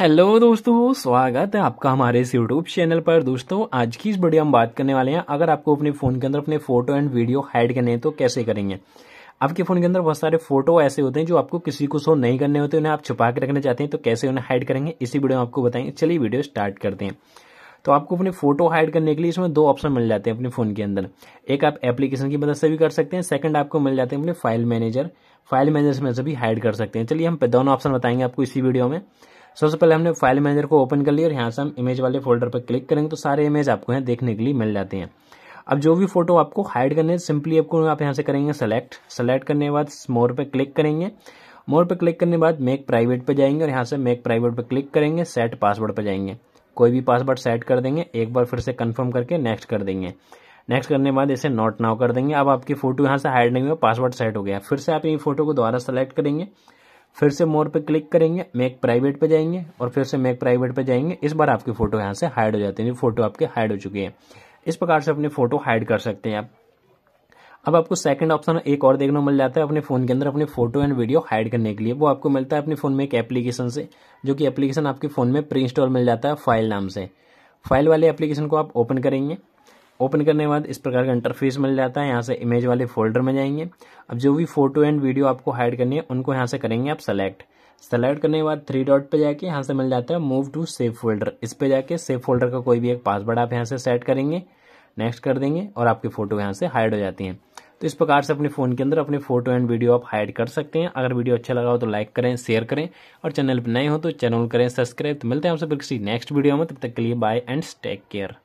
hello दोस्तों स्वागत है आपका हमारे इस यूट्यूब चैनल पर दोस्तों आज की इस वीडियो हम बात करने वाले हैं अगर आपको अपने फ़ोन के अंदर अपने फोटो एंड वीडियो हाइड करने हैं तो कैसे करेंगे आपके फ़ोन के अंदर बहुत सारे फोटो ऐसे होते हैं जो आपको किसी को शो नहीं करने होते उन्हें आप छुपा के रखना चाहते हैं तो कैसे उन्हें हाइड करेंगे इसी वीडियो में आपको बताएंगे चलिए वीडियो स्टार्ट करते हैं तो आपको अपने फोटो हाइड करने के लिए इसमें दो ऑप्शन मिल जाते हैं अपने फ़ोन के अंदर एक आप एप्लीकेशन की मदद से भी कर सकते हैं सेकंड आपको मिल जाते हैं अपने फाइल मैनेजर फाइल मैनेजर में से भी हाइड कर सकते हैं चलिए हम दोनों ऑप्शन बताएंगे आपको इसी वीडियो में सबसे पहले हमने फाइल मैनेजर को ओपन कर लिया और यहाँ से हम इमेज वाले फोल्डर पर क्लिक करेंगे तो सारे इमेज आपको यहाँ देखने के लिए मिल जाते हैं अब जो भी फोटो आपको हाइड करने सिंपली आपको आप यहाँ से करेंगे सेलेक्ट सेलेक्ट करने के बाद मोर पर क्लिक करेंगे मोर पर क्लिक करने के बाद मेक प्राइवेट पर जाएंगे और यहाँ से मेक प्राइवेट पर क्लिक करेंगे सेट पासवर्ड पर जाएंगे कोई भी पासवर्ड सेट कर देंगे एक बार फिर से कन्फर्म करके नेक्स्ट कर देंगे नेक्स्ट करने के बाद इसे नॉट नाउ कर देंगे अब आपकी फोटो यहाँ से हाइड नहीं हुआ पासवर्ड सेट हो गया फिर से आप ये फोटो को दोबारा सेलेक्ट करेंगे फिर से मोर पे क्लिक करेंगे मेक प्राइवेट पे जाएंगे और फिर से मेक प्राइवेट पे जाएंगे इस बार आपकी फ़ोटो यहाँ से हाइड हो जाती है फ़ोटो आपके हाइड हो चुकी है इस प्रकार से अपनी फ़ोटो हाइड कर सकते हैं आप अब आपको सेकंड ऑप्शन एक और देखने को मिल जाता है अपने फ़ोन के अंदर अपनी फोटो एंड वीडियो हाइड करने के लिए वो आपको मिलता है अपने फ़ोन में एक एप्लीकेशन से जो कि एप्लीकेशन आपके फ़ोन में प्री इंस्टॉल मिल जाता है फाइल नाम से फाइल वाले एप्लीकेशन को आप ओपन करेंगे ओपन करने के बाद इस प्रकार का इंटरफेस मिल जाता है यहाँ से इमेज वाले फोल्डर में जाएंगे अब जो भी फोटो एंड वीडियो आपको हाइड करनी है उनको यहाँ से करेंगे आप सेलेक्ट सेलेक्ट करने के बाद थ्री डॉट पे जाके यहाँ से मिल जाता है मूव टू सेव फोल्डर इस पे जाके सेव फोल्डर का कोई भी एक पासवर्ड आप यहाँ से सेट करेंगे नेक्स्ट कर देंगे और आपकी फ़ोटो यहाँ से हाइड हो जाती है तो इस प्रकार से अपने फ़ोन के अंदर अपने फोटो एंड वीडियो आप हाइड कर सकते हैं अगर वीडियो अच्छा लगा हो तो लाइक करें शेयर करें और चैनल पर नए हो तो चैनल करें सब्सक्राइब तो मिलते हैं आपसे फिर किसी नेक्स्ट वीडियो में तब तक के लिए बाय एंड टेक केयर